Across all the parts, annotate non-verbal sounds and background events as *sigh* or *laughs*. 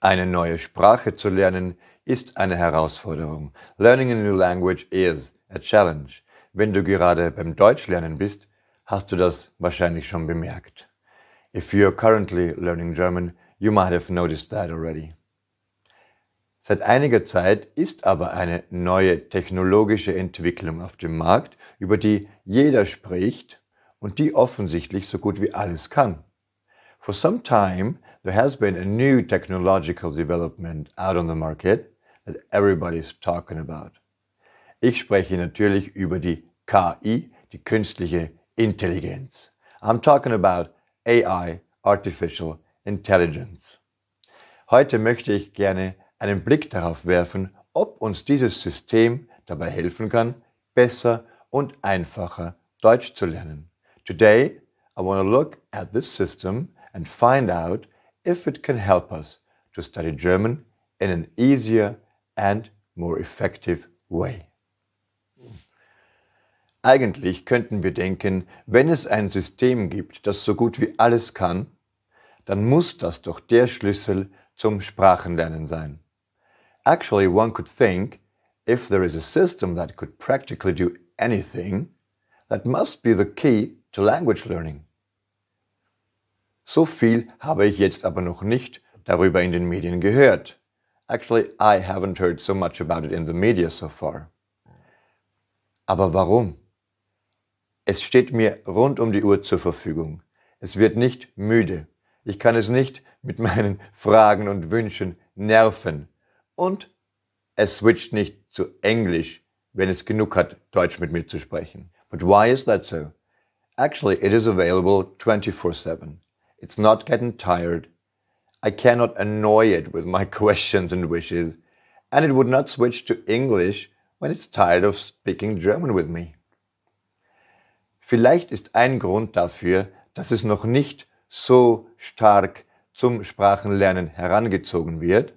Eine neue Sprache zu lernen ist eine Herausforderung. Learning a new language is a challenge. Wenn du gerade beim Deutschlernen bist, hast du das wahrscheinlich schon bemerkt. If you're currently learning German, you might have noticed that already. Seit einiger Zeit ist aber eine neue technologische Entwicklung auf dem Markt, über die jeder spricht und die offensichtlich so gut wie alles kann. For some time, there has been a new technological development out on the market that everybody's talking about. Ich spreche natürlich über die KI, die künstliche Intelligenz. I'm talking about AI, Artificial Intelligence. Heute möchte ich gerne einen Blick darauf werfen, ob uns dieses System dabei helfen kann, besser und einfacher Deutsch zu lernen. Today, I want to look at this system and find out if it can help us to study German in an easier and more effective way. Eigentlich könnten wir denken, wenn es ein System gibt, das so gut wie alles kann, dann muss das doch der Schlüssel zum Sprachenlernen sein. Actually, one could think, if there is a system that could practically do anything, that must be the key to language learning. So viel habe ich jetzt aber noch nicht darüber in den Medien gehört. Actually, I haven't heard so much about it in the media so far. Aber warum? Es steht mir rund um die Uhr zur Verfügung. Es wird nicht müde. Ich kann es nicht mit meinen Fragen und Wünschen nerven. Und es switcht nicht zu Englisch, wenn es genug hat, Deutsch mit mir zu sprechen. But why is that so? Actually, it is available 24-7. It's not getting tired. I cannot annoy it with my *laughs* questions and wishes. And it would not switch to English when it's tired of speaking German with me. Vielleicht ist ein Grund dafür, dass es noch nicht so stark zum Sprachenlernen herangezogen wird,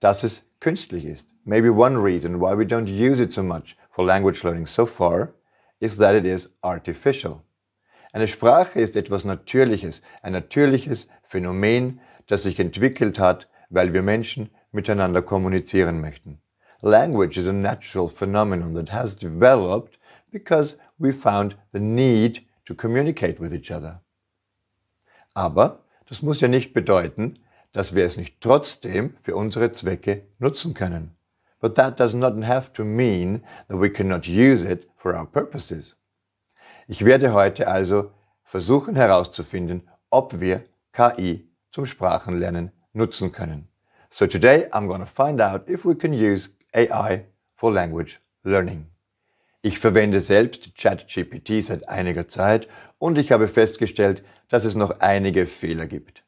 dass es künstlich ist. Maybe one reason why we don't use it so much for language learning so far is that it is artificial. Eine Sprache ist etwas Natürliches, ein natürliches Phänomen, das sich entwickelt hat, weil wir Menschen miteinander kommunizieren möchten. Language is a natural phenomenon that has developed because we found the need to communicate with each other. Aber das muss ja nicht bedeuten, dass wir es nicht trotzdem für unsere Zwecke nutzen können. But that does not have to mean that we cannot use it for our purposes. Ich werde heute also versuchen herauszufinden, ob wir KI zum Sprachenlernen nutzen können. So today I'm going to find out if we can use AI for language learning. Ich verwende selbst ChatGPT seit einiger Zeit und ich habe festgestellt, dass es noch einige Fehler gibt.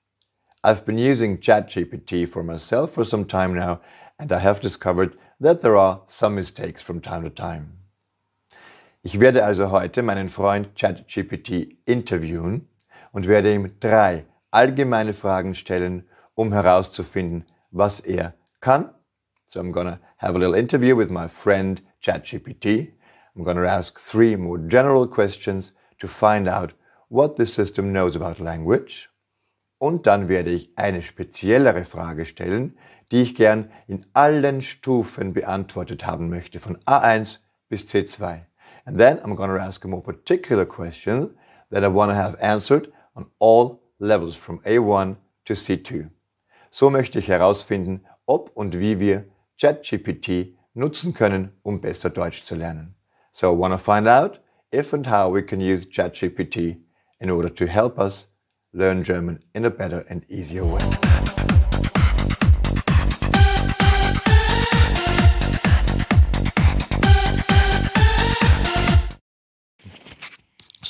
I've been using ChatGPT for myself for some time now and I have discovered that there are some mistakes from time to time. Ich werde also heute meinen Freund ChatGPT interviewen und werde ihm drei allgemeine Fragen stellen, um herauszufinden, was er kann. So I'm gonna have a little interview with my friend ChatGPT. I'm gonna ask three more general questions to find out what the system knows about language. Und dann werde ich eine speziellere Frage stellen, die ich gern in allen Stufen beantwortet haben möchte, von A1 bis C2. And then I'm going to ask a more particular question that I want to have answered on all levels from A1 to C2. So möchte ich herausfinden, ob und wie wir ChatGPT nutzen können, um besser Deutsch zu lernen. So I want to find out if and how we can use ChatGPT in order to help us learn German in a better and easier way.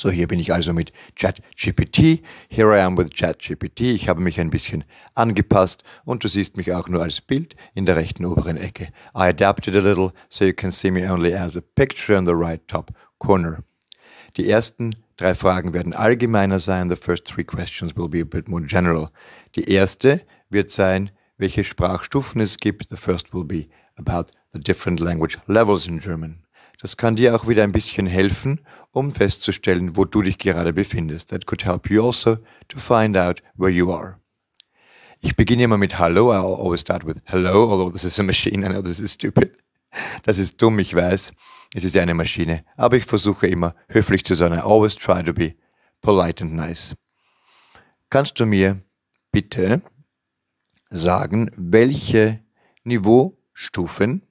So, hier bin ich also mit ChatGPT. Here I am with ChatGPT. Ich habe mich ein bisschen angepasst und du siehst mich auch nur als Bild in der rechten oberen Ecke. I adapted a little so you can see me only as a picture in the right top corner. Die ersten drei Fragen werden allgemeiner sein. The first three questions will be a bit more general. Die erste wird sein, welche Sprachstufen es gibt. The first will be about the different language levels in German. Das kann dir auch wieder ein bisschen helfen, um festzustellen, wo du dich gerade befindest. That could help you also to find out where you are. Ich beginne immer mit Hallo. I always start with Hello, although this is a machine. I know this is stupid. Das ist dumm, ich weiß. Es ist ja eine Maschine. Aber ich versuche immer, höflich zu sein. I always try to be polite and nice. Kannst du mir bitte sagen, welche Niveaustufen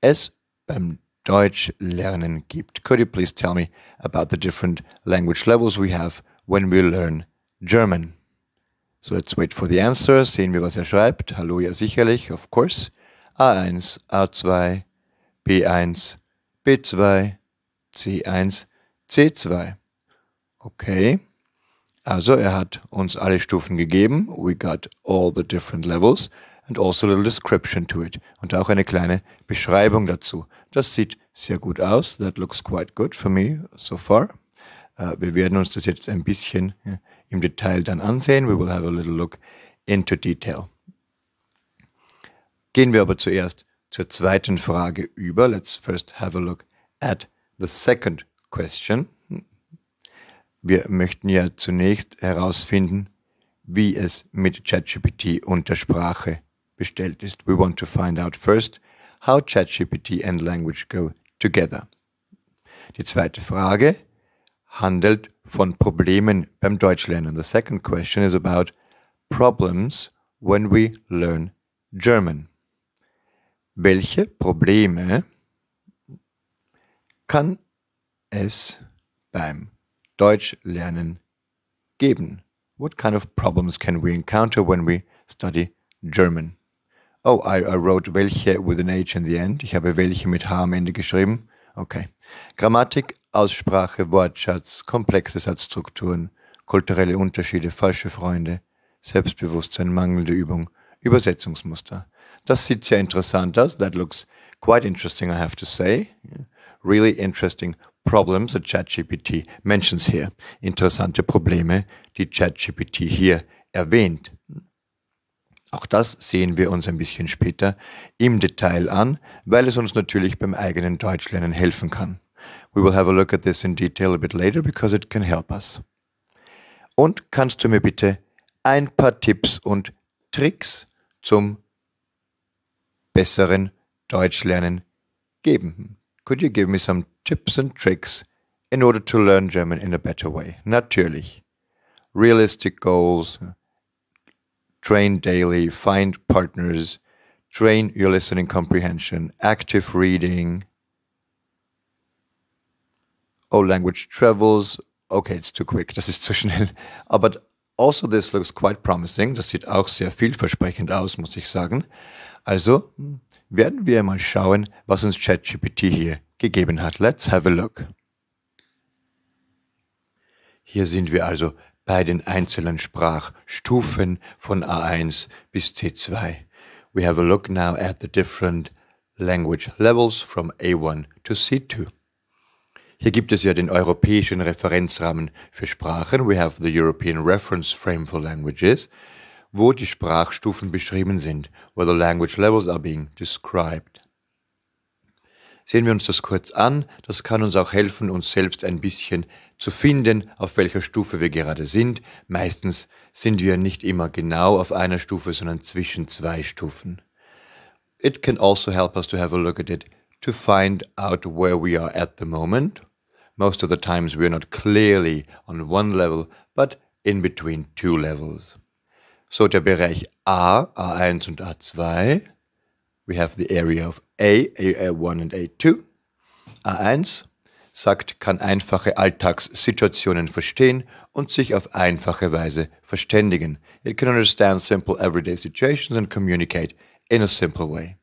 es beim Deutsch lernen gibt. Could you please tell me about the different language levels we have when we learn German? So let's wait for the answer. Sehen wir, was er schreibt. Hallo, ja sicherlich, of course. A1, A2, B1, B2, C1, C2. Okay. Also er hat uns alle Stufen gegeben. We got all the different levels. und also a little description to it und auch eine kleine Beschreibung dazu. Das sieht sehr gut aus. That looks quite good for me so far. Uh, wir werden uns das jetzt ein bisschen im Detail dann ansehen. We will have a little look into detail. Gehen wir aber zuerst zur zweiten Frage über. Let's first have a look at the second question. Wir möchten ja zunächst herausfinden, wie es mit ChatGPT und der Sprache bestellt ist. We want to find out first how ChatGPT and language go together. Die zweite Frage handelt von Problemen beim Deutschlernen. The second question is about problems when we learn German. Welche Probleme kann es beim Deutschlernen geben? What kind of problems can we encounter when we study German? Oh, I, I wrote welche with an H in the end. Ich habe welche mit H am Ende geschrieben. Okay. Grammatik, Aussprache, Wortschatz, komplexe Satzstrukturen, kulturelle Unterschiede, falsche Freunde, Selbstbewusstsein, mangelnde Übung, Übersetzungsmuster. Das sieht sehr interessant aus. That looks quite interesting, I have to say. Really interesting problems that ChatGPT mentions here. Interessante Probleme, die ChatGPT hier erwähnt. Auch das sehen wir uns ein bisschen später im Detail an, weil es uns natürlich beim eigenen Deutschlernen helfen kann. We will have a look at this in detail a bit later because it can help us. Und kannst du mir bitte ein paar Tipps und Tricks zum besseren Deutschlernen geben? Could you give me some tips and tricks in order to learn German in a better way? Natürlich. Realistic goals, train daily, find partners, train your listening comprehension, active reading. Oh, language travels. Okay, it's too quick. *laughs* Das ist zu schnell. Aber also this looks quite promising. Das sieht auch sehr vielversprechend aus, muss ich sagen. Also hm, werden wir mal schauen, was uns ChatGPT hier gegeben hat. Let's have a look. Hier sind wir also bei den einzelnen Sprachstufen von A1 bis C2. We have a look now at the different language levels from A1 to C2. Hier gibt es ja den europäischen Referenzrahmen für Sprachen, we have the European Reference Frame for Languages, wo die Sprachstufen beschrieben sind, where the language levels are being described. Sehen wir uns das kurz an. Das kann uns auch helfen, uns selbst ein bisschen zu finden, auf welcher Stufe wir gerade sind. Meistens sind wir nicht immer genau auf einer Stufe, sondern zwischen zwei Stufen. It can also help us to have a look at it to find out where we are at the moment. Most of the times we're not clearly on one level, but in between two levels. So der Bereich A, A1 und A2. We have the area of A, a 1 and A2. A1 sagt, kann einfache Alltagssituationen verstehen und sich auf einfache Weise verständigen. It can understand simple everyday situations and communicate in a simple way.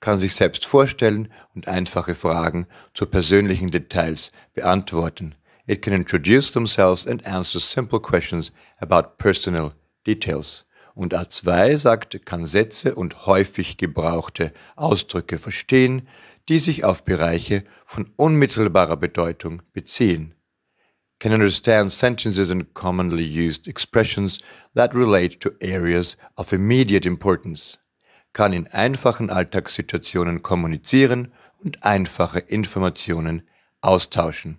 Kann sich selbst vorstellen und einfache Fragen zu persönlichen Details beantworten. It can introduce themselves and answer simple questions about personal details und A2 sagt, kann Sätze und häufig gebrauchte Ausdrücke verstehen, die sich auf Bereiche von unmittelbarer Bedeutung beziehen. Can understand sentences and commonly used expressions that relate to areas of immediate importance. Kann in einfachen Alltagssituationen kommunizieren und einfache Informationen austauschen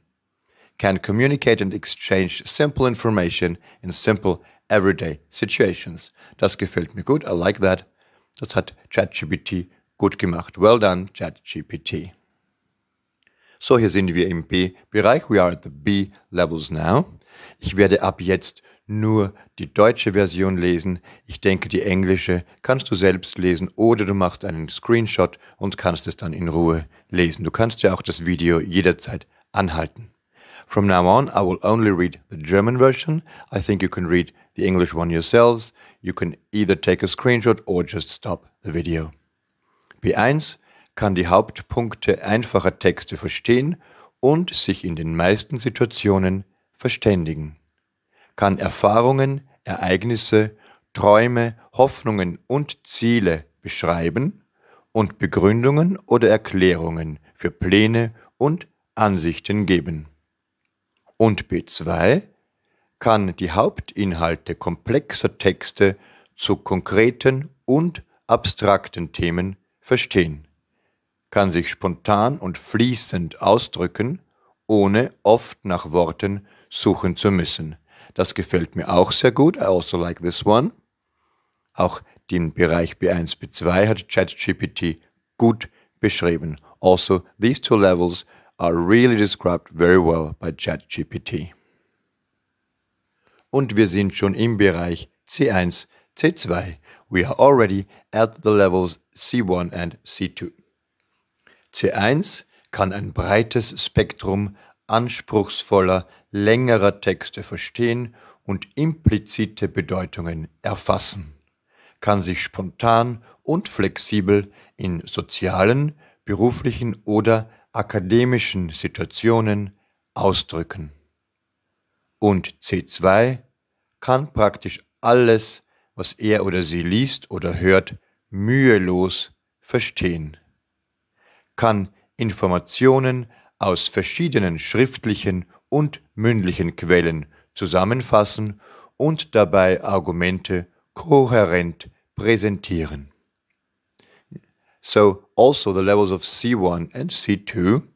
can communicate and exchange simple information in simple everyday situations. Das gefällt mir gut. I like that. Das hat ChatGPT gut gemacht. Well done, ChatGPT. So, hier sind wir im B-Bereich. We are at the B levels now. Ich werde ab jetzt nur die deutsche Version lesen. Ich denke, die englische kannst du selbst lesen oder du machst einen Screenshot und kannst es dann in Ruhe lesen. Du kannst ja auch das Video jederzeit anhalten. From now on, I will only read the German version. I think you can read the English one yourselves. You can either take a screenshot or just stop the video. B1 kann die Hauptpunkte einfacher Texte verstehen und sich in den meisten Situationen verständigen. Kann Erfahrungen, Ereignisse, Träume, Hoffnungen und Ziele beschreiben und Begründungen oder Erklärungen für Pläne und Ansichten geben und B2 kann die Hauptinhalte komplexer Texte zu konkreten und abstrakten Themen verstehen, kann sich spontan und fließend ausdrücken, ohne oft nach Worten suchen zu müssen. Das gefällt mir auch sehr gut. I also like this one. Auch den Bereich B1, B2 hat ChatGPT gut beschrieben. Also, these two levels are really described very well by ChatGPT. Und wir sind schon im Bereich C1, C2. We are already at the levels C1 and C2. C1 kann ein breites Spektrum anspruchsvoller, längerer Texte verstehen und implizite Bedeutungen erfassen, kann sich spontan und flexibel in sozialen, beruflichen oder akademischen Situationen ausdrücken. Und C2 kann praktisch alles, was er oder sie liest oder hört, mühelos verstehen, kann Informationen aus verschiedenen schriftlichen und mündlichen Quellen zusammenfassen und dabei Argumente kohärent präsentieren. So also the levels of C1 and C2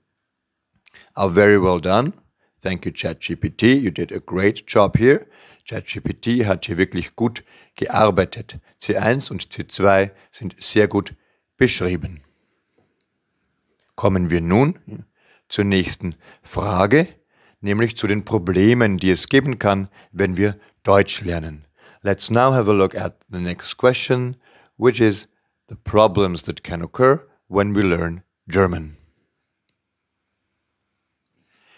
are very well done. Thank you, ChatGPT. You did a great job here. ChatGPT hat hier wirklich gut gearbeitet. C1 und C2 sind sehr gut beschrieben. Kommen wir nun zur nächsten Frage, nämlich zu den Problemen, die es geben kann, wenn wir Deutsch lernen. Let's now have a look at the next question, which is the problems that can occur when we learn German.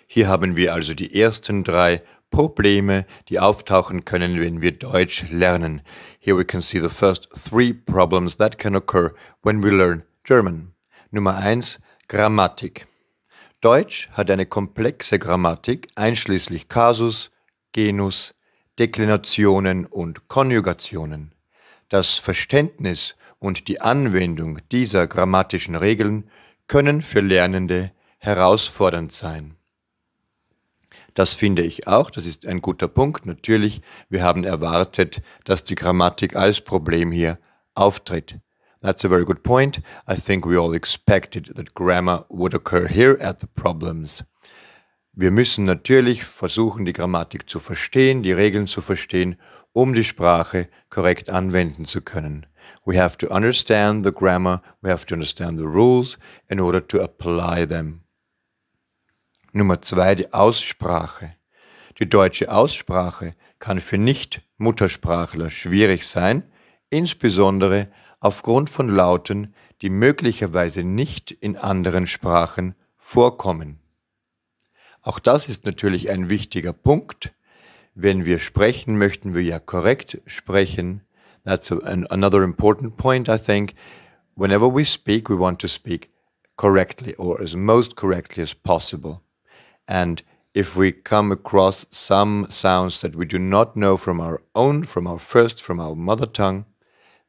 Hier haben wir also die ersten drei Probleme, die auftauchen können, wenn wir Deutsch lernen. Here we can see the first three problems that can occur when we learn German. Nummer eins: Grammatik. Deutsch hat eine komplexe Grammatik einschließlich Kasus, Genus, Deklinationen und Konjugationen. Das Verständnis und die Anwendung dieser grammatischen Regeln können für Lernende herausfordernd sein. Das finde ich auch, das ist ein guter Punkt. Natürlich, wir haben erwartet, dass die Grammatik als Problem hier auftritt. That's a very good point. I think we all expected that grammar would occur here at the problems. Wir müssen natürlich versuchen, die Grammatik zu verstehen, die Regeln zu verstehen, um die Sprache korrekt anwenden zu können. We have to understand the grammar, we have to understand the rules in order to apply them. Nummer zwei, die Aussprache. Die deutsche Aussprache kann für Nicht-Muttersprachler schwierig sein, insbesondere aufgrund von Lauten, die möglicherweise nicht in anderen Sprachen vorkommen. Auch das ist natürlich ein wichtiger Punkt. Wenn wir sprechen, möchten wir ja korrekt sprechen. That's an, another important point, I think. Whenever we speak, we want to speak correctly or as most correctly as possible. And if we come across some sounds that we do not know from our own, from our first, from our mother tongue,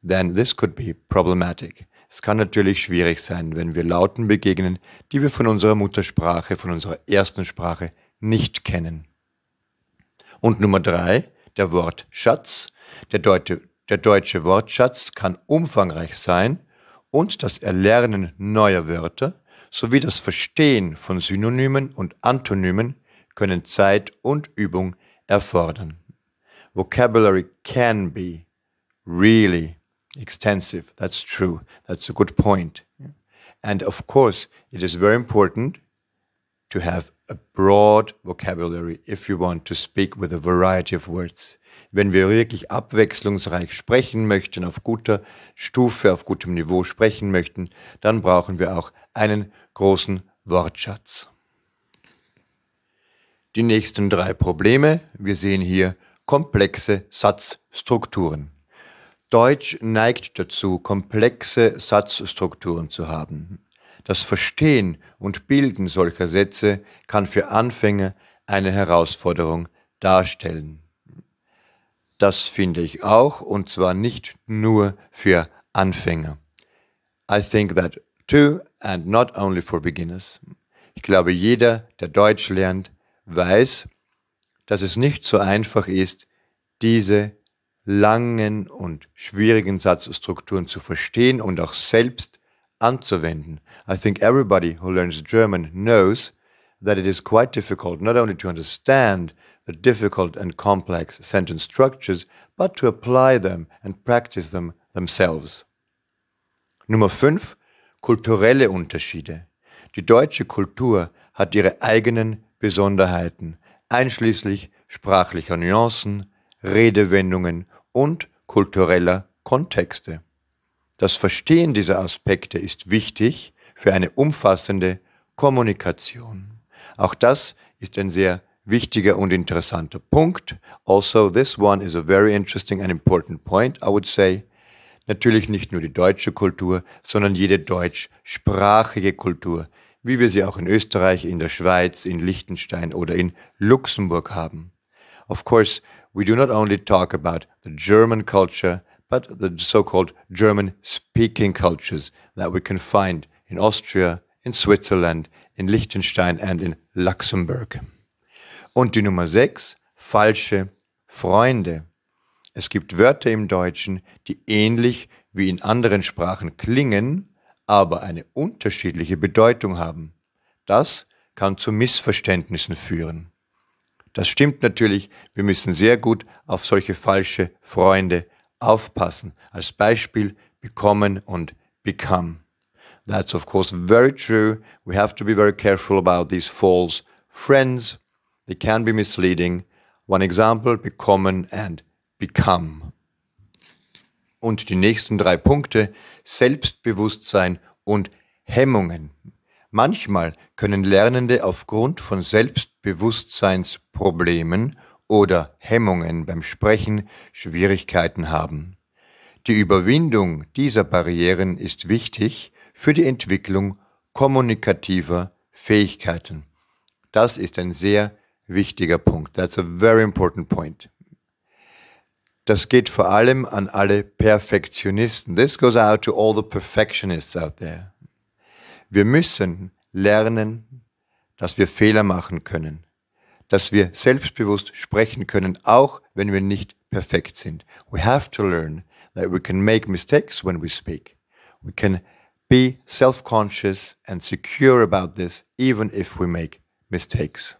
then this could be problematic. Es kann natürlich schwierig sein, wenn wir Lauten begegnen, die wir von unserer Muttersprache, von unserer ersten Sprache nicht kennen. Und Nummer drei, der Wortschatz. Der, Deute, der deutsche Wortschatz kann umfangreich sein und das Erlernen neuer Wörter sowie das Verstehen von Synonymen und Antonymen können Zeit und Übung erfordern. Vocabulary can be really extensive. That's true. That's a good point. And of course, it is very important to have a broad vocabulary if you want to speak with a variety of words. Wenn wir wirklich abwechslungsreich sprechen möchten, auf guter Stufe, auf gutem Niveau sprechen möchten, dann brauchen wir auch einen großen Wortschatz. Die nächsten drei Probleme, wir sehen hier komplexe Satzstrukturen. Deutsch neigt dazu, komplexe Satzstrukturen zu haben. Das Verstehen und Bilden solcher Sätze kann für Anfänger eine Herausforderung darstellen. Das finde ich auch, und zwar nicht nur für Anfänger. I think that too, and not only for beginners. Ich glaube, jeder, der Deutsch lernt, weiß, dass es nicht so einfach ist, diese langen und schwierigen Satzstrukturen zu verstehen und auch selbst anzuwenden. I think everybody who learns German knows that it is quite difficult not only to understand the difficult and complex sentence structures, but to apply them and practice them themselves. Nummer 5. Kulturelle Unterschiede. Die deutsche Kultur hat ihre eigenen Besonderheiten, einschließlich sprachlicher Nuancen, Redewendungen und kultureller Kontexte. Das Verstehen dieser Aspekte ist wichtig für eine umfassende Kommunikation. Auch das ist ein sehr wichtiger und interessanter Punkt. Also, this one is a very interesting and important point, I would say. Natürlich nicht nur die deutsche Kultur, sondern jede deutschsprachige Kultur, wie wir sie auch in Österreich, in der Schweiz, in Liechtenstein oder in Luxemburg haben. Of course, we do not only talk about the German culture, but the so called German speaking cultures that we can find in Austria, in Switzerland, in Liechtenstein and in Luxembourg. Und die Nummer 6, falsche Freunde. Es gibt Wörter im Deutschen, die ähnlich wie in anderen Sprachen klingen, aber eine unterschiedliche Bedeutung haben. Das kann zu Missverständnissen führen. Das stimmt natürlich, wir müssen sehr gut auf solche falsche Freunde aufpassen. Als Beispiel bekommen und become. That's of course very true. We have to be very careful about these false friends. They can be misleading. One example, bekommen and become. Und die nächsten drei Punkte, Selbstbewusstsein und Hemmungen. Manchmal können Lernende aufgrund von Selbstbewusstsein Bewusstseinsproblemen oder Hemmungen beim Sprechen Schwierigkeiten haben. Die Überwindung dieser Barrieren ist wichtig für die Entwicklung kommunikativer Fähigkeiten. Das ist ein sehr wichtiger Punkt. That's a very important point. Das geht vor allem an alle Perfektionisten. This goes out to all the perfectionists out there. Wir müssen lernen, dass wir Fehler machen können, dass wir selbstbewusst sprechen können, auch wenn wir nicht perfekt sind. We have to learn that we can make mistakes when we speak. We can be self-conscious and secure about this, even if we make mistakes.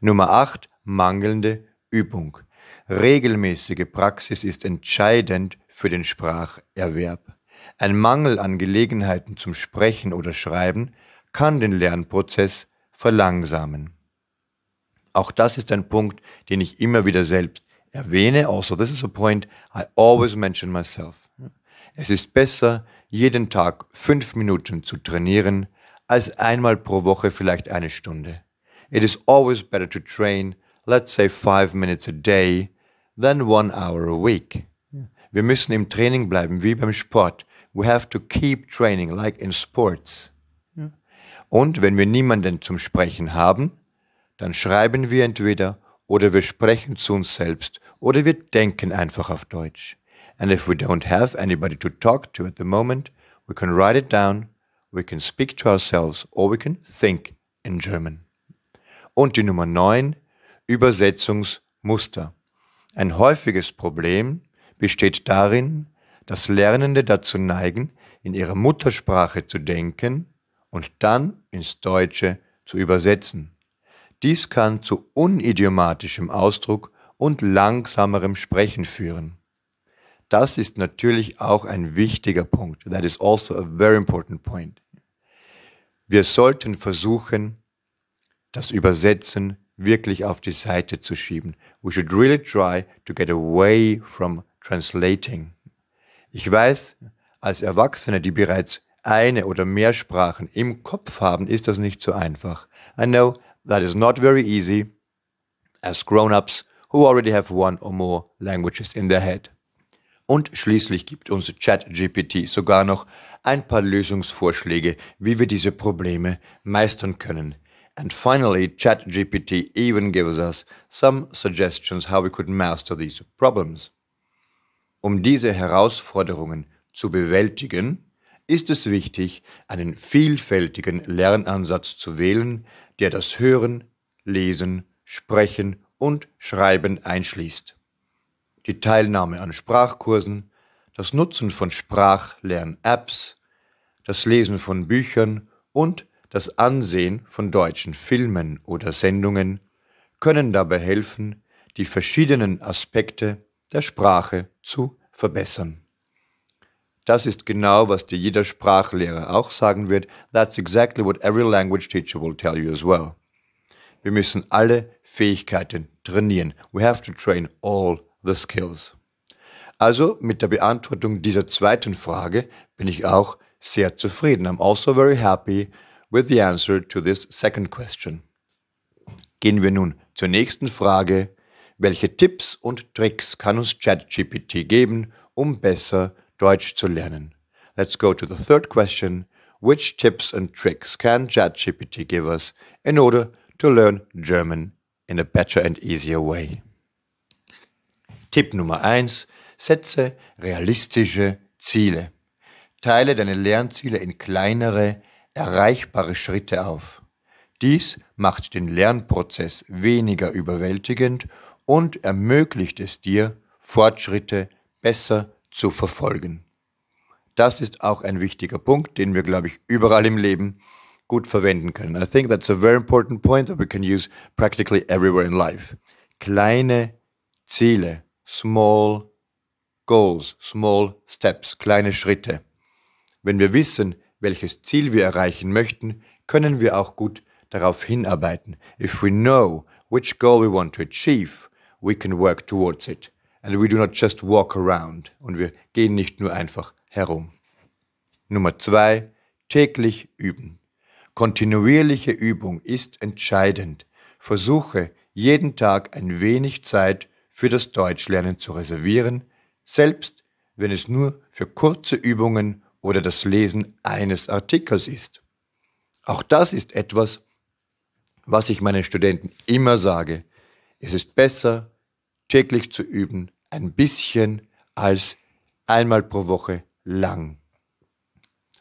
Nummer 8. Mangelnde Übung. Regelmäßige Praxis ist entscheidend für den Spracherwerb. Ein Mangel an Gelegenheiten zum Sprechen oder Schreiben kann den Lernprozess verlangsamen. Auch das ist ein Punkt, den ich immer wieder selbst erwähne. Also, this is a point I always mention myself. Es ist besser, jeden Tag fünf Minuten zu trainieren, als einmal pro Woche vielleicht eine Stunde. It is always better to train, let's say five minutes a day, than one hour a week. Wir müssen im Training bleiben, wie beim Sport. We have to keep training, like in sports. Und wenn wir niemanden zum Sprechen haben, dann schreiben wir entweder oder wir sprechen zu uns selbst oder wir denken einfach auf Deutsch. And if we don't have anybody to talk to at the moment, we can write it down, we can speak to ourselves or we can think in German. Und die Nummer 9, Übersetzungsmuster. Ein häufiges Problem besteht darin, dass Lernende dazu neigen, in ihrer Muttersprache zu denken und dann ins Deutsche zu übersetzen. Dies kann zu unidiomatischem Ausdruck und langsamerem Sprechen führen. Das ist natürlich auch ein wichtiger Punkt. That is also a very important point. Wir sollten versuchen, das Übersetzen wirklich auf die Seite zu schieben. We should really try to get away from translating. Ich weiß, als Erwachsene, die bereits eine oder mehr Sprachen im Kopf haben, ist das nicht so einfach. I know that is not very easy as grown-ups who already have one or more languages in their head. Und schließlich gibt uns ChatGPT sogar noch ein paar Lösungsvorschläge, wie wir diese Probleme meistern können. And finally, ChatGPT even gives us some suggestions how we could master these problems. Um diese Herausforderungen zu bewältigen, ist es wichtig, einen vielfältigen Lernansatz zu wählen, der das Hören, Lesen, Sprechen und Schreiben einschließt. Die Teilnahme an Sprachkursen, das Nutzen von Sprachlern-Apps, das Lesen von Büchern und das Ansehen von deutschen Filmen oder Sendungen können dabei helfen, die verschiedenen Aspekte der Sprache zu verbessern. Das ist genau, was dir jeder Sprachlehrer auch sagen wird. That's exactly what every language teacher will tell you as well. Wir müssen alle Fähigkeiten trainieren. We have to train all the skills. Also mit der Beantwortung dieser zweiten Frage bin ich auch sehr zufrieden. I'm also very happy with the answer to this second question. Gehen wir nun zur nächsten Frage. Welche Tipps und Tricks kann uns ChatGPT geben, um besser zu Deutsch zu lernen. Let's go to the third question. Which tips and tricks can ChatGPT give us in order to learn German in a better and easier way? Tipp Nummer 1. Setze realistische Ziele. Teile deine Lernziele in kleinere, erreichbare Schritte auf. Dies macht den Lernprozess weniger überwältigend und ermöglicht es dir, Fortschritte besser zu verfolgen. Das ist auch ein wichtiger Punkt, den wir, glaube ich, überall im Leben gut verwenden können. I think that's a very important point that we can use practically everywhere in life. Kleine Ziele, small goals, small steps, kleine Schritte. Wenn wir wissen, welches Ziel wir erreichen möchten, können wir auch gut darauf hinarbeiten. If we know which goal we want to achieve, we can work towards it. And we do not just walk around. Und wir gehen nicht nur einfach herum. Nummer zwei, täglich üben. Kontinuierliche Übung ist entscheidend. Versuche jeden Tag ein wenig Zeit für das Deutschlernen zu reservieren, selbst wenn es nur für kurze Übungen oder das Lesen eines Artikels ist. Auch das ist etwas, was ich meinen Studenten immer sage. Es ist besser, täglich zu üben, ein bisschen als einmal pro Woche lang.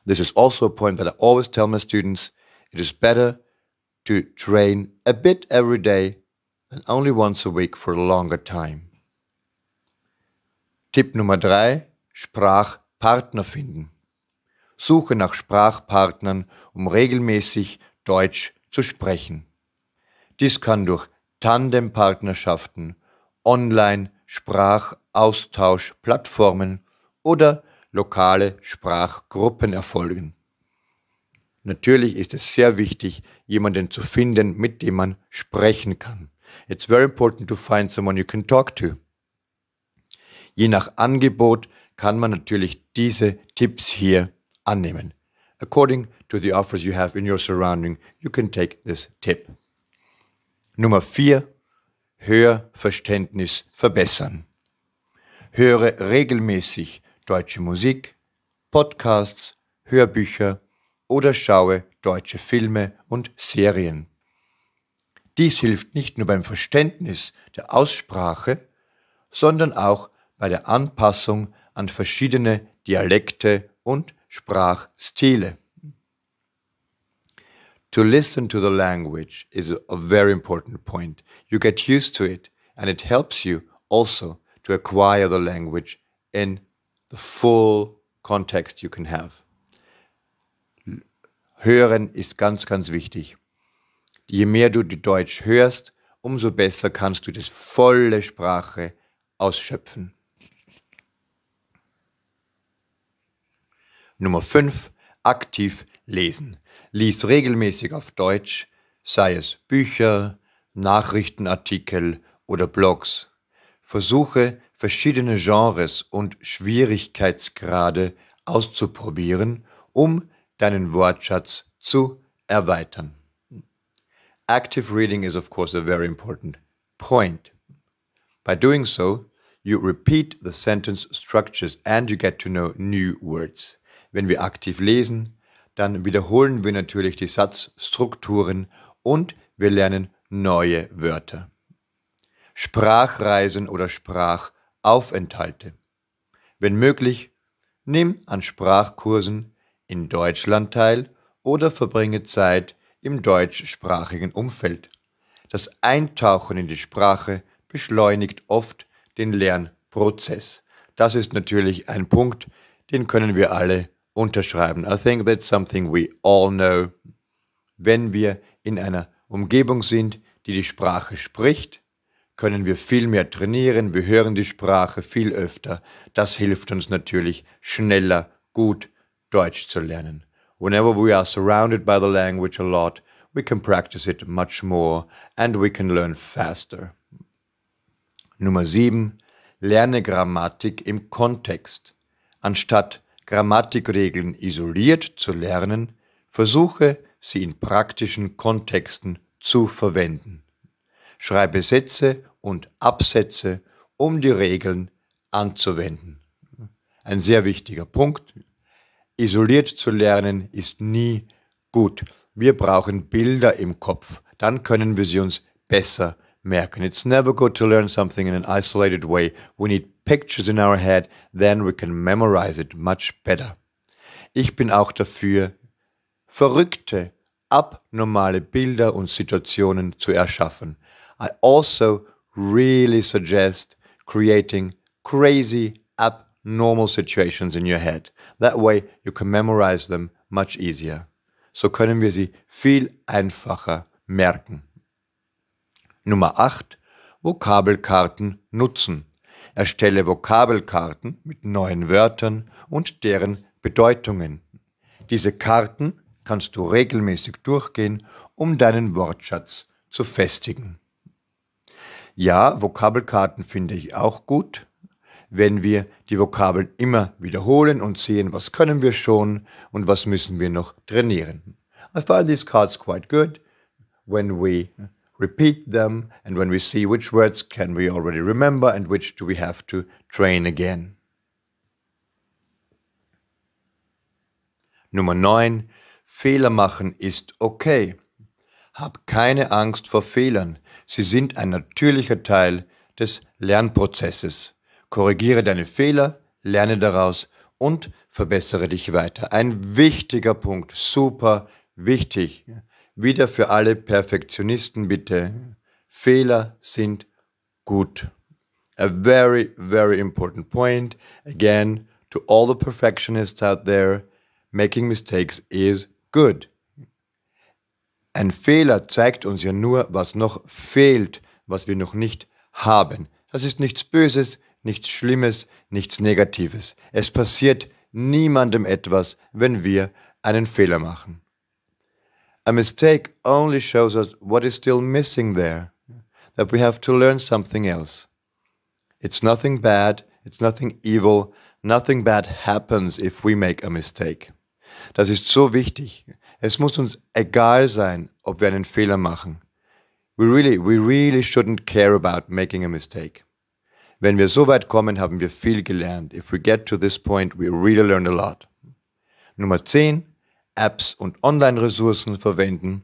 This is also a point that I always tell my students. It is better to train a bit every day than only once a week for a longer time. Tipp Nummer 3, Sprachpartner finden. Suche nach Sprachpartnern, um regelmäßig Deutsch zu sprechen. Dies kann durch Tandempartnerschaften Online-Sprachaustauschplattformen oder lokale Sprachgruppen erfolgen. Natürlich ist es sehr wichtig, jemanden zu finden, mit dem man sprechen kann. It's very important to find someone you can talk to. Je nach Angebot kann man natürlich diese Tipps hier annehmen. According to the offers you have in your surrounding, you can take this tip. Nummer 4. Hörverständnis verbessern. Höre regelmäßig deutsche Musik, Podcasts, Hörbücher oder schaue deutsche Filme und Serien. Dies hilft nicht nur beim Verständnis der Aussprache, sondern auch bei der Anpassung an verschiedene Dialekte und Sprachstile. To listen to the language is a very important point you get used to it and it helps you also to acquire the language in the full context you can have. Hören ist ganz, ganz wichtig. Je mehr du die Deutsch hörst, umso besser kannst du das volle Sprache ausschöpfen. Nummer 5. Aktiv lesen. Lies regelmäßig auf Deutsch, sei es Bücher, Nachrichtenartikel oder Blogs. Versuche, verschiedene Genres und Schwierigkeitsgrade auszuprobieren, um deinen Wortschatz zu erweitern. Active reading is, of course, a very important point. By doing so, you repeat the sentence structures and you get to know new words. Wenn wir aktiv lesen, dann wiederholen wir natürlich die Satzstrukturen und wir lernen neue Wörter. Sprachreisen oder Sprachaufenthalte. Wenn möglich, nimm an Sprachkursen in Deutschland teil oder verbringe Zeit im deutschsprachigen Umfeld. Das Eintauchen in die Sprache beschleunigt oft den Lernprozess. Das ist natürlich ein Punkt, den können wir alle unterschreiben. I think that's something we all know. Wenn wir in einer Umgebung sind, die die Sprache spricht, können wir viel mehr trainieren, wir hören die Sprache viel öfter. Das hilft uns natürlich schneller, gut Deutsch zu lernen. Whenever we are surrounded by the language a lot, we can practice it much more and we can learn faster. Nummer 7. Lerne Grammatik im Kontext. Anstatt Grammatikregeln isoliert zu lernen, versuche sie in praktischen Kontexten zu verwenden. Schreibe Sätze und Absätze, um die Regeln anzuwenden. Ein sehr wichtiger Punkt. Isoliert zu lernen ist nie gut. Wir brauchen Bilder im Kopf. Dann können wir sie uns besser merken. It's never good to learn something in an isolated way. We need pictures in our head, then we can memorize it much better. Ich bin auch dafür, verrückte, abnormale Bilder und Situationen zu erschaffen. I also really suggest creating crazy, abnormal situations in your head. That way you can memorize them much easier. So können wir sie viel einfacher merken. Nummer 8. Vokabelkarten nutzen. Erstelle Vokabelkarten mit neuen Wörtern und deren Bedeutungen. Diese Karten kannst du regelmäßig durchgehen, um deinen Wortschatz zu festigen. Ja, Vokabelkarten finde ich auch gut. Wenn wir die Vokabeln immer wiederholen und sehen, was können wir schon und was müssen wir noch trainieren. I find these cards quite good when we repeat them and when we see which words can we already remember and which do we have to train again. Nummer 9. Fehler machen ist okay. Hab keine Angst vor Fehlern. Sie sind ein natürlicher Teil des Lernprozesses. Korrigiere deine Fehler, lerne daraus und verbessere dich weiter. Ein wichtiger Punkt, super wichtig. Wieder für alle Perfektionisten bitte. Fehler sind gut. A very, very important point. Again, to all the perfectionists out there, making mistakes is Good. Ein Fehler zeigt uns ja nur, was noch fehlt, was wir noch nicht haben. Das ist nichts Böses, nichts Schlimmes, nichts Negatives. Es passiert niemandem etwas, wenn wir einen Fehler machen. A mistake only shows us what is still missing there, that we have to learn something else. It's nothing bad, it's nothing evil, nothing bad happens if we make a mistake. Das ist so wichtig. Es muss uns egal sein, ob wir einen Fehler machen. We really, we really shouldn't care about making a mistake. Wenn wir so weit kommen, haben wir viel gelernt. If we get to this point, we really learn a lot. Nummer 10. Apps und Online-Ressourcen verwenden.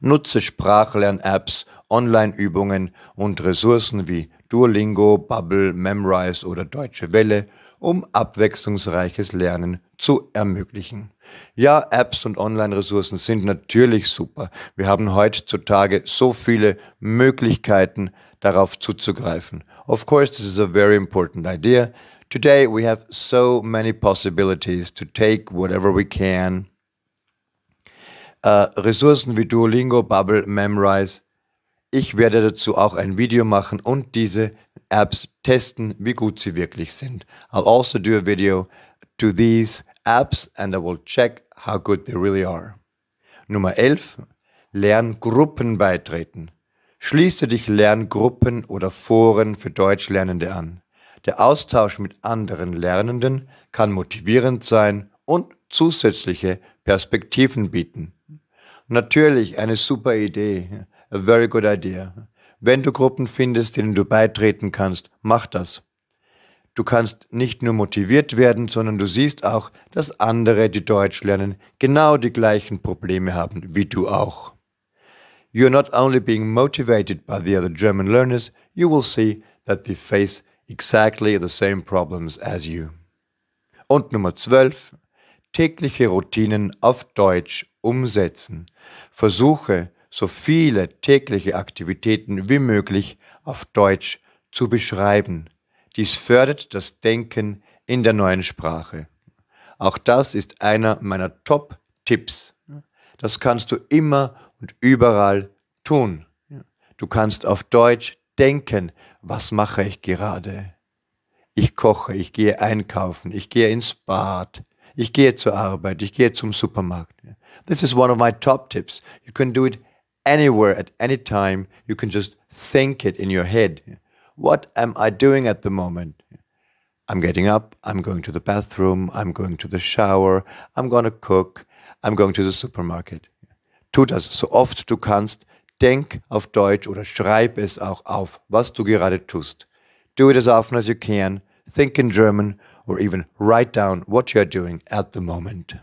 Nutze Sprachlern-Apps, Online-Übungen und Ressourcen wie Duolingo, Bubble, Memrise oder Deutsche Welle, um abwechslungsreiches Lernen zu ermöglichen. Ja, Apps und Online-Ressourcen sind natürlich super. Wir haben heutzutage so viele Möglichkeiten, darauf zuzugreifen. Of course, this is a very important idea. Today we have so many possibilities to take whatever we can. Uh, Ressourcen wie Duolingo, Bubble, Memrise. Ich werde dazu auch ein Video machen und diese Apps testen, wie gut sie wirklich sind. I'll also do a video to these apps and I will check how good they really are. Nummer 11. Lerngruppen beitreten. Schließe dich Lerngruppen oder Foren für Deutschlernende an. Der Austausch mit anderen Lernenden kann motivierend sein und zusätzliche Perspektiven bieten. Natürlich eine super Idee. A very good idea. Wenn du Gruppen findest, denen du beitreten kannst, mach das. Du kannst nicht nur motiviert werden, sondern du siehst auch, dass andere, die Deutsch lernen, genau die gleichen Probleme haben wie du auch. You are not only being motivated by the other German learners, you will see that they face exactly the same problems as you. Und Nummer 12. Tägliche Routinen auf Deutsch umsetzen. Versuche, so viele tägliche Aktivitäten wie möglich auf Deutsch zu beschreiben. Dies fördert das Denken in der neuen Sprache. Auch das ist einer meiner Top-Tipps. Das kannst du immer und überall tun. Du kannst auf Deutsch denken, was mache ich gerade? Ich koche, ich gehe einkaufen, ich gehe ins Bad, ich gehe zur Arbeit, ich gehe zum Supermarkt. This is one of my top tips. You can do it anywhere at any time. You can just think it in your head. What am I doing at the moment? I'm getting up, I'm going to the bathroom, I'm going to the shower, I'm going to cook, I'm going to the Supermarket. Tu das so oft du kannst, denk auf Deutsch oder schreib es auch auf, was du gerade tust. Do it as often as you can, think in German or even write down what you are doing at the moment.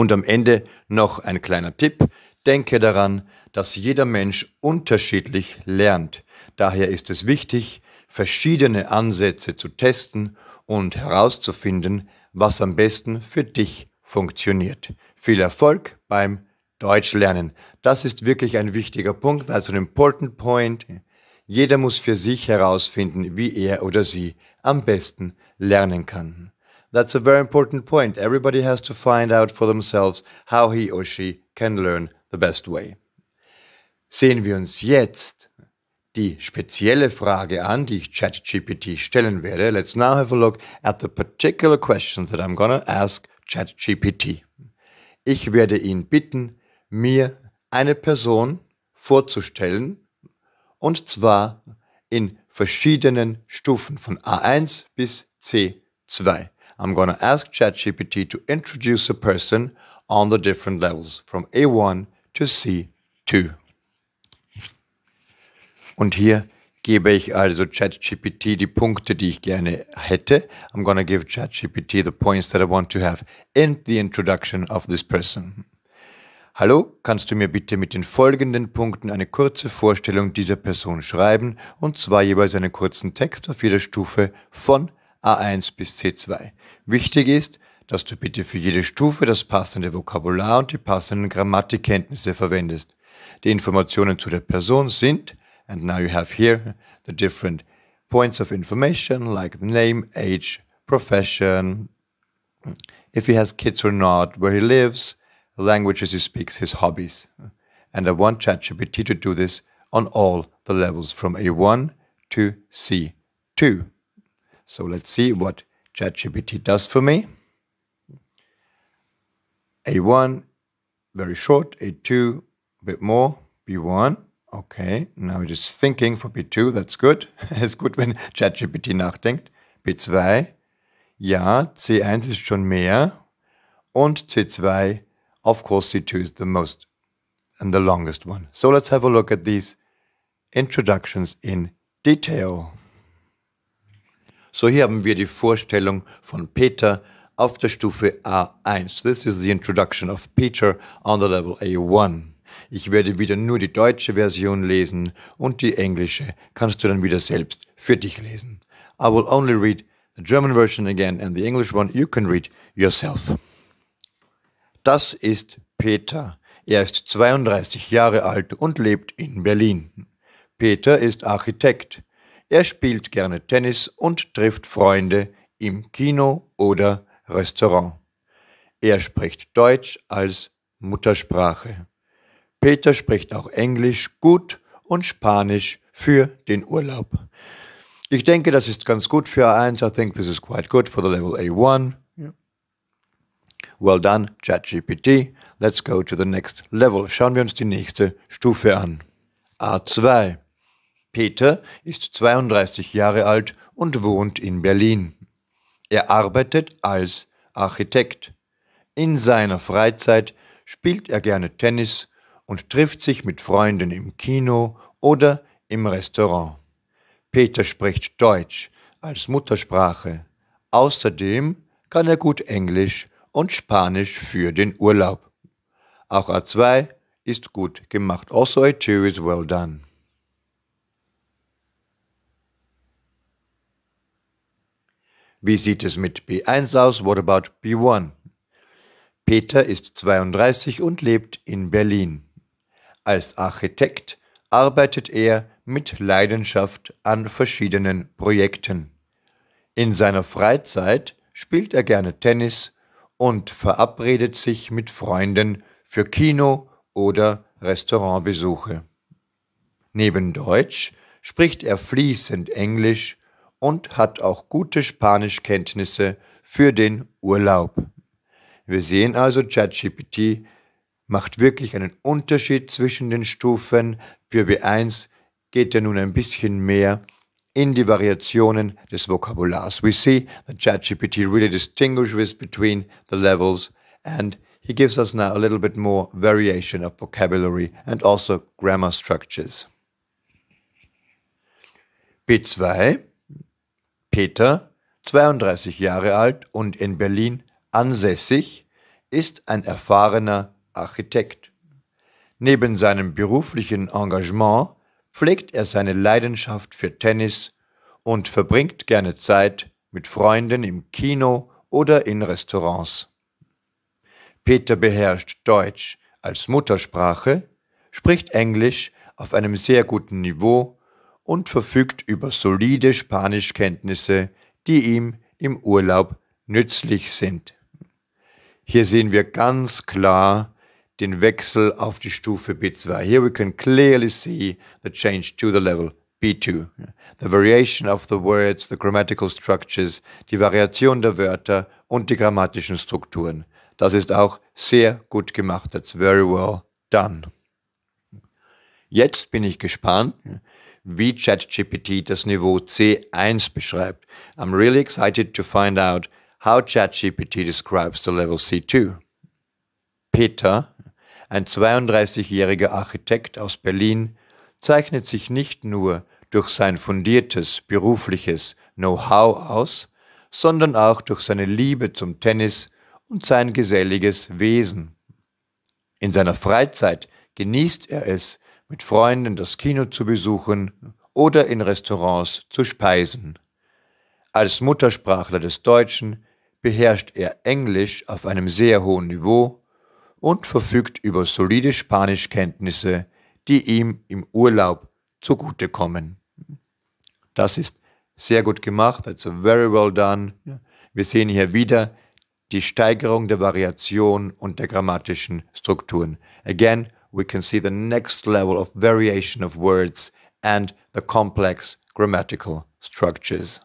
Und am Ende noch ein kleiner Tipp. Denke daran, dass jeder Mensch unterschiedlich lernt. Daher ist es wichtig, verschiedene Ansätze zu testen und herauszufinden, was am besten für dich funktioniert. Viel Erfolg beim Deutsch lernen. Das ist wirklich ein wichtiger Punkt, also ein important point. Jeder muss für sich herausfinden, wie er oder sie am besten lernen kann. That's a very important point. Everybody has to find out for themselves how he or she can learn the best way. Sehen wir uns jetzt die spezielle Frage an, die ich ChatGPT stellen werde. Let's now have a look at the particular questions that I'm gonna ask ChatGPT. Ich werde ihn bitten, mir eine Person vorzustellen, und zwar in verschiedenen Stufen von A1 bis C2. I'm going to ask ChatGPT to introduce a person on the different levels from A1 to C2. Und hier gebe ich also ChatGPT die Punkte, die ich gerne hätte. I'm going to give ChatGPT the points that I want to have in the introduction of this person. Hallo, kannst du mir bitte mit den folgenden Punkten eine kurze Vorstellung dieser Person schreiben und zwar jeweils einen kurzen Text auf jeder Stufe von A1 bis C2. Wichtig ist, dass du bitte für jede Stufe das passende Vokabular und die passenden Grammatikkenntnisse verwendest. Die Informationen zu der Person sind, and now you have here the different points of information like the name, age, profession, if he has kids or not, where he lives, the languages he speaks, his hobbies. And I want ChatGPT to do this on all the levels from A1 to C2. So let's see what ChatGPT does for me. A1, very short. A2, a bit more. B1, okay. Now it is thinking for B2, that's good. *laughs* it's good, when ChatGPT nachdenkt. B2, ja, C1 ist schon mehr. Und C2, of course, C2 is the most and the longest one. So let's have a look at these introductions in detail. So hier haben wir die Vorstellung von Peter auf der Stufe A1. This is the introduction of Peter on the level A1. Ich werde wieder nur die deutsche Version lesen und die englische kannst du dann wieder selbst für dich lesen. I will only read the German version again and the English one you can read yourself. Das ist Peter. Er ist 32 Jahre alt und lebt in Berlin. Peter ist Architekt. Er spielt gerne Tennis und trifft Freunde im Kino oder Restaurant. Er spricht Deutsch als Muttersprache. Peter spricht auch Englisch gut und Spanisch für den Urlaub. Ich denke, das ist ganz gut für A1. I think this is quite good for the level A1. Well done, ChatGPT. Let's go to the next level. Schauen wir uns die nächste Stufe an. A2. Peter ist 32 Jahre alt und wohnt in Berlin. Er arbeitet als Architekt. In seiner Freizeit spielt er gerne Tennis und trifft sich mit Freunden im Kino oder im Restaurant. Peter spricht Deutsch als Muttersprache. Außerdem kann er gut Englisch und Spanisch für den Urlaub. Auch A2 ist gut gemacht. Also A2 is well done. Wie sieht es mit B1 aus? What about B1? Peter ist 32 und lebt in Berlin. Als Architekt arbeitet er mit Leidenschaft an verschiedenen Projekten. In seiner Freizeit spielt er gerne Tennis und verabredet sich mit Freunden für Kino oder Restaurantbesuche. Neben Deutsch spricht er fließend Englisch und hat auch gute Spanischkenntnisse für den Urlaub. Wir sehen also, ChatGPT macht wirklich einen Unterschied zwischen den Stufen. Für B1 geht er nun ein bisschen mehr in die Variationen des Vokabulars. We see that ChatGPT really distinguishes between the levels and he gives us now a little bit more variation of vocabulary and also grammar structures. B2 Peter, 32 Jahre alt und in Berlin ansässig, ist ein erfahrener Architekt. Neben seinem beruflichen Engagement pflegt er seine Leidenschaft für Tennis und verbringt gerne Zeit mit Freunden im Kino oder in Restaurants. Peter beherrscht Deutsch als Muttersprache, spricht Englisch auf einem sehr guten Niveau und verfügt über solide Spanischkenntnisse, die ihm im Urlaub nützlich sind. Hier sehen wir ganz klar den Wechsel auf die Stufe B2. Here we can clearly see the change to the level B2. The variation of the words, the grammatical structures, die Variation der Wörter und die grammatischen Strukturen. Das ist auch sehr gut gemacht. That's very well done. Jetzt bin ich gespannt, wie ChatGPT das Niveau C1 beschreibt. I'm really excited to find out how ChatGPT describes the level C2. Peter, ein 32-jähriger Architekt aus Berlin, zeichnet sich nicht nur durch sein fundiertes berufliches Know-how aus, sondern auch durch seine Liebe zum Tennis und sein geselliges Wesen. In seiner Freizeit genießt er es, mit Freunden das Kino zu besuchen oder in Restaurants zu speisen. Als Muttersprachler des Deutschen beherrscht er Englisch auf einem sehr hohen Niveau und verfügt über solide Spanischkenntnisse, die ihm im Urlaub zugutekommen. Das ist sehr gut gemacht, also very well done. Wir sehen hier wieder die Steigerung der Variation und der grammatischen Strukturen. Again, we can see the next level of variation of words and the complex grammatical structures.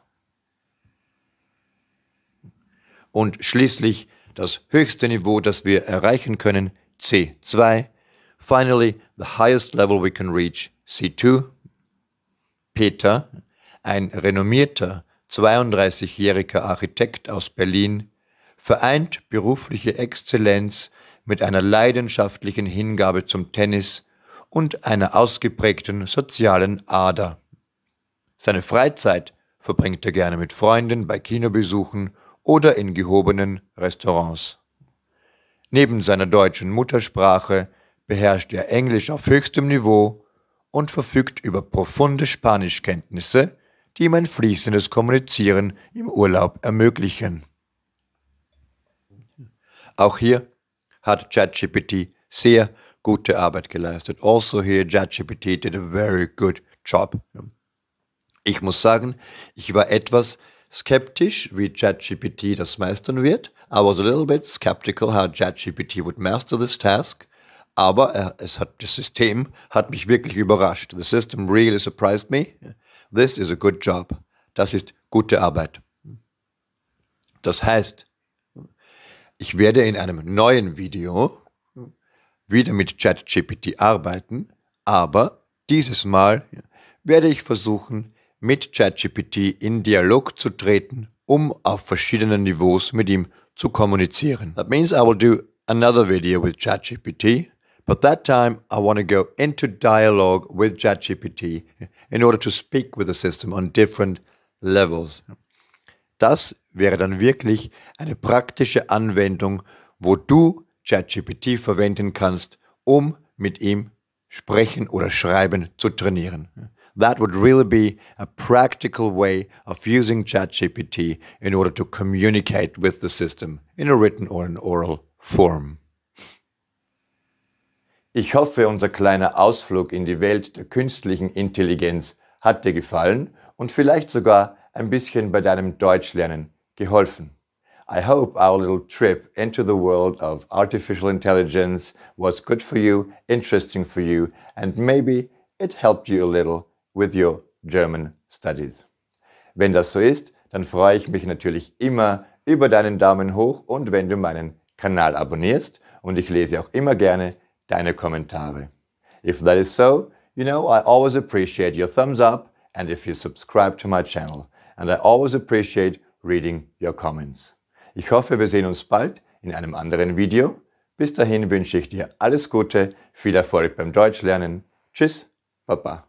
Und schließlich das höchste Niveau, das wir erreichen können, C2. Finally, the highest level we can reach, C2. Peter, ein renommierter 32-jähriger Architekt aus Berlin, vereint berufliche Exzellenz mit einer leidenschaftlichen Hingabe zum Tennis und einer ausgeprägten sozialen Ader. Seine Freizeit verbringt er gerne mit Freunden bei Kinobesuchen oder in gehobenen Restaurants. Neben seiner deutschen Muttersprache beherrscht er Englisch auf höchstem Niveau und verfügt über profunde Spanischkenntnisse, die ihm ein fließendes Kommunizieren im Urlaub ermöglichen. Auch hier hat ChatGPT sehr gute Arbeit geleistet. Also here ChatGPT did a very good job. Ich muss sagen, ich war etwas skeptisch, wie ChatGPT das meistern wird. I was a little bit skeptical how ChatGPT would master this task. Aber es hat, das System hat mich wirklich überrascht. The system really surprised me. This is a good job. Das ist gute Arbeit. Das heißt, ich werde in einem neuen Video wieder mit ChatGPT arbeiten, aber dieses Mal werde ich versuchen, mit ChatGPT in Dialog zu treten, um auf verschiedenen Niveaus mit ihm zu kommunizieren. That means I will do another video with ChatGPT, but that time I want to go into dialogue with ChatGPT in order to speak with the system on different levels. Das wäre dann wirklich eine praktische Anwendung, wo du ChatGPT verwenden kannst, um mit ihm sprechen oder schreiben zu trainieren. That would really be a practical way of using ChatGPT in order to communicate with the system in a written or an oral form. Ich hoffe, unser kleiner Ausflug in die Welt der künstlichen Intelligenz hat dir gefallen und vielleicht sogar ein bisschen bei deinem Deutschlernen geholfen. I hope our little trip into the world of artificial intelligence was good for you, interesting for you, and maybe it helped you a little with your German studies. Wenn das so ist, dann freue ich mich natürlich immer über deinen Daumen hoch und wenn du meinen Kanal abonnierst und ich lese auch immer gerne deine Kommentare. If that is so, you know I always appreciate your thumbs up and if you subscribe to my channel and I always appreciate reading your comments. Ich hoffe, wir sehen uns bald in einem anderen Video. Bis dahin wünsche ich dir alles Gute, viel Erfolg beim Deutschlernen. Tschüss, Baba.